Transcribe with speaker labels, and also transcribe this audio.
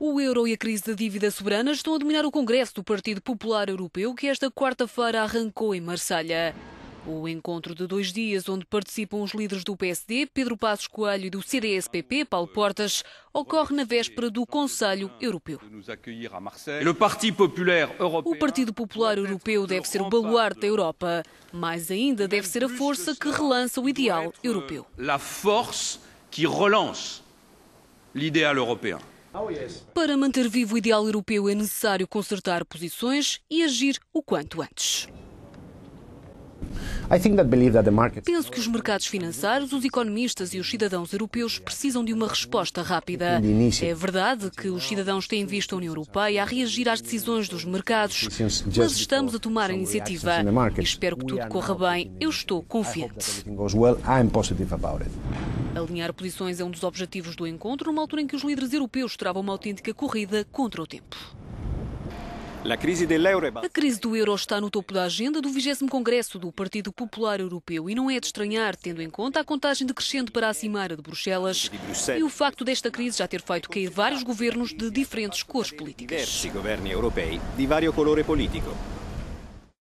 Speaker 1: O euro e a crise da dívida soberana estão a dominar o Congresso do Partido Popular Europeu, que esta quarta-feira arrancou em Marselha. O encontro de dois dias, onde participam os líderes do PSD, Pedro Passos Coelho, e do CDS-PP, Paulo Portas, ocorre na véspera do Conselho Europeu. O Partido Popular Europeu deve ser o baluarte da Europa, mas ainda deve ser a força que relança o ideal europeu. La force qui relance ideal europeu. Para manter vivo o ideal europeu é necessário consertar posições e agir o quanto antes. Penso que os mercados financeiros, os economistas e os cidadãos europeus precisam de uma resposta rápida. É verdade que os cidadãos têm visto a União Europeia a reagir às decisões dos mercados, mas estamos a tomar a iniciativa. E espero que tudo corra bem. Eu estou confiante. Alinhar posições é um dos objetivos do encontro, numa altura em que os líderes europeus travam uma autêntica corrida contra o tempo. A crise do euro está no topo da agenda do 20 Congresso do Partido Popular Europeu e não é de estranhar, tendo em conta a contagem decrescente para a Cimeira de Bruxelas e o facto desta crise já ter feito cair vários governos de diferentes cores políticas.